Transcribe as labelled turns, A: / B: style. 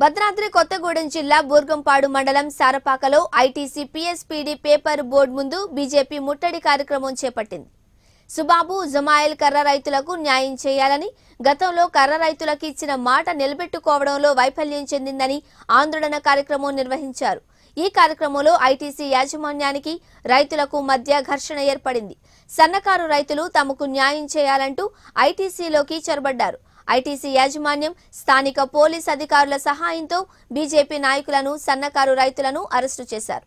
A: భద్రాద్రి కొత్తగూడెం జిల్లా బూర్గంపాడు మండలం సారపాకలో ఐటీసీ పిఎస్పిడి పేపర్ బోర్డు ముందు బీజేపీ ముట్టడి కార్యక్రమం చేపట్టింది సుబాబు జమాయిల్ కర్ర రైతులకు న్యాయం చేయాలని గతంలో కర్ర రైతులకు ఇచ్చిన మాట నిలబెట్టుకోవడంలో వైఫల్యం చెందిందని ఆందోళన కార్యక్రమం నిర్వహించారు ఈ కార్యక్రమంలో ఐటీసీ యాజమాన్యానికి రైతులకు మధ్య ఘర్షణ ఏర్పడింది సన్నకారు రైతులు తమకు న్యాయం చేయాలంటూ ఐటీసీలోకి చొరబడ్డారు ఐటీసీ యాజమాన్యం స్థానిక పోలీస్ అధికారుల సహాయంతో బీజేపీ నాయకులను సన్నకారు రైతులను అరెస్టు చేశారు